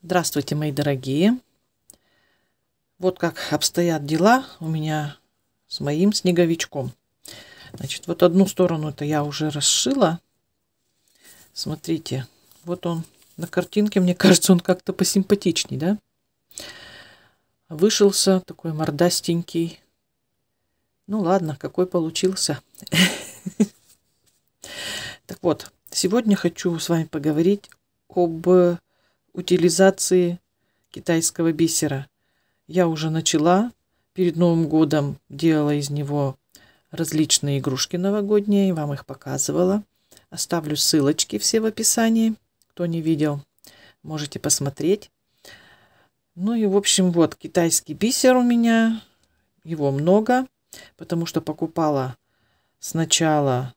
Здравствуйте, мои дорогие! Вот как обстоят дела у меня с моим снеговичком. Значит, вот одну сторону-то я уже расшила. Смотрите, вот он на картинке, мне кажется, он как-то посимпатичней, да? Вышелся такой мордастенький. Ну ладно, какой получился. Так вот, сегодня хочу с вами поговорить об утилизации китайского бисера. Я уже начала. Перед Новым годом делала из него различные игрушки новогодние. Вам их показывала. Оставлю ссылочки все в описании. Кто не видел, можете посмотреть. Ну и, в общем, вот китайский бисер у меня. Его много, потому что покупала сначала,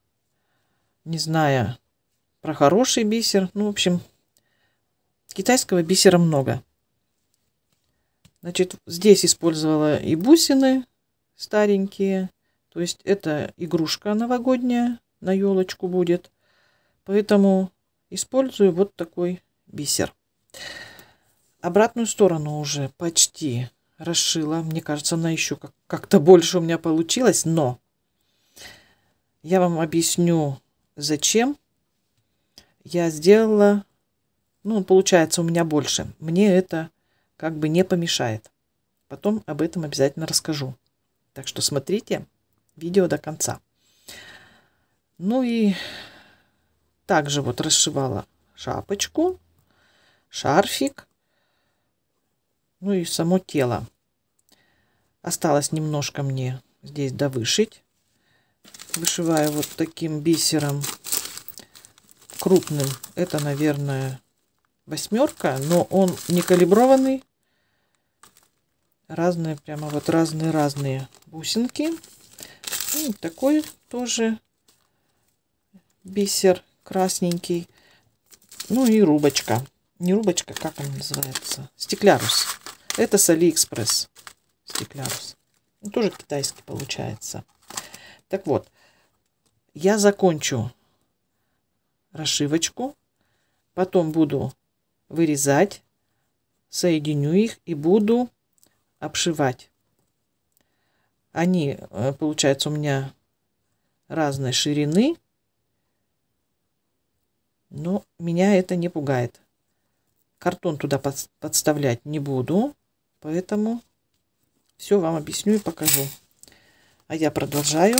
не зная про хороший бисер. Ну, в общем, Китайского бисера много. Значит, здесь использовала и бусины старенькие. То есть это игрушка новогодняя на елочку будет. Поэтому использую вот такой бисер. Обратную сторону уже почти расшила. Мне кажется, она еще как-то больше у меня получилась. Но я вам объясню, зачем я сделала ну, получается, у меня больше. Мне это как бы не помешает. Потом об этом обязательно расскажу. Так что смотрите видео до конца. Ну и также вот расшивала шапочку, шарфик, ну и само тело. Осталось немножко мне здесь довышить. Вышиваю вот таким бисером крупным. Это, наверное, восьмерка, но он не калиброванный. Разные, прямо вот разные-разные бусинки. И такой тоже бисер красненький. Ну и рубочка. Не рубочка, как она называется? Стеклярус. Это с Алиэкспресс. Стеклярус. Ну, тоже китайский получается. Так вот, я закончу расшивочку. Потом буду вырезать, соединю их и буду обшивать. Они, э, получается, у меня разной ширины, но меня это не пугает. Картон туда подставлять не буду, поэтому все вам объясню и покажу. А я продолжаю.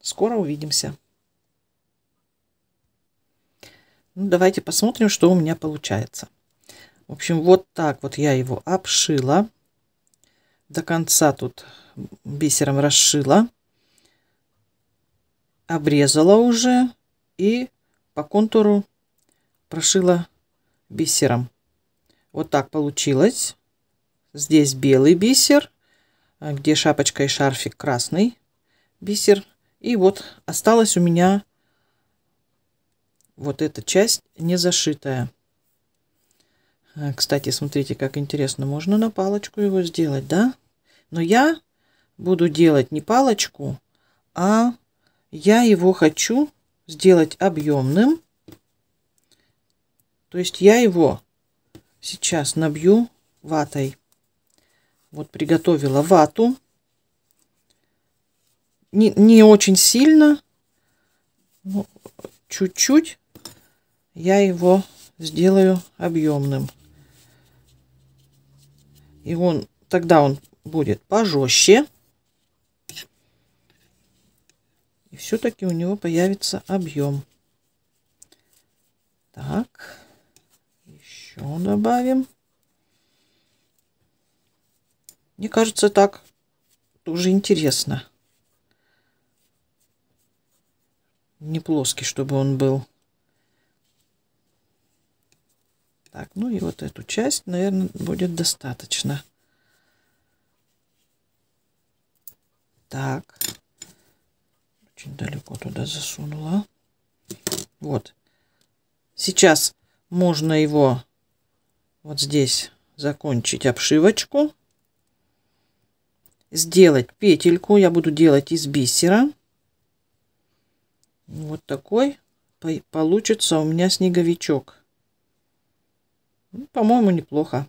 Скоро увидимся. Ну, давайте посмотрим, что у меня получается. В общем, вот так вот я его обшила. До конца тут бисером расшила. Обрезала уже и по контуру прошила бисером. Вот так получилось. Здесь белый бисер, где шапочка и шарфик красный бисер. И вот осталось у меня вот эта часть не зашитая. Э, кстати, смотрите, как интересно, можно на палочку его сделать, да? Но я буду делать не палочку, а я его хочу сделать объемным. То есть я его сейчас набью ватой. Вот приготовила вату. Не, не очень сильно, чуть-чуть я его сделаю объемным. И он, тогда он будет пожестче. И все-таки у него появится объем. Так, еще добавим. Мне кажется, так тоже интересно. Не плоский, чтобы он был. Так, ну и вот эту часть, наверное, будет достаточно. Так. Очень далеко туда засунула. Вот. Сейчас можно его вот здесь закончить обшивочку. Сделать петельку. Я буду делать из бисера. Вот такой получится у меня снеговичок. Ну, по-моему, неплохо.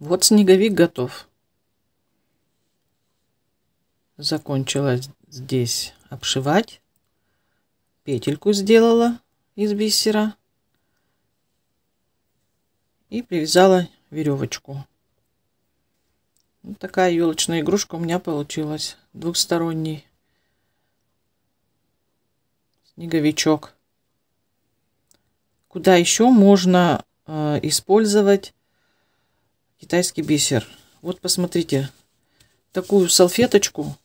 Вот снеговик готов. Закончила здесь обшивать. Петельку сделала из бисера. И привязала веревочку. Вот такая елочная игрушка у меня получилась. Двухсторонний снеговичок. Куда еще можно э, использовать Китайский бисер. Вот посмотрите, такую салфеточку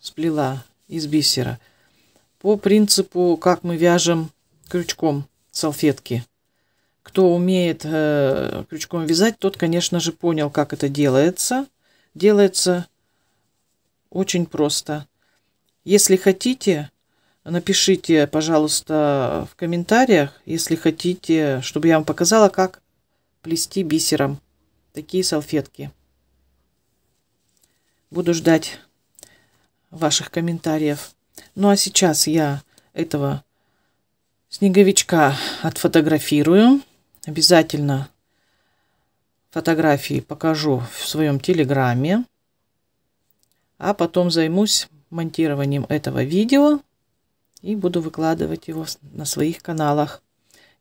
сплела из бисера по принципу, как мы вяжем крючком салфетки. Кто умеет э, крючком вязать, тот, конечно же, понял, как это делается. Делается очень просто. Если хотите, напишите, пожалуйста, в комментариях, если хотите, чтобы я вам показала, как плести бисером такие салфетки. Буду ждать ваших комментариев. Ну а сейчас я этого снеговичка отфотографирую. Обязательно фотографии покажу в своем телеграме. А потом займусь монтированием этого видео и буду выкладывать его на своих каналах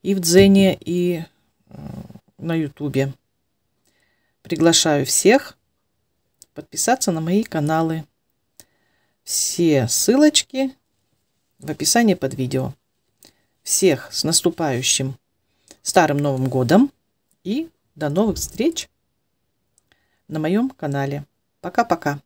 и в Дзене, и э, на Ютубе. Приглашаю всех подписаться на мои каналы. Все ссылочки в описании под видео. Всех с наступающим Старым Новым Годом и до новых встреч на моем канале. Пока-пока.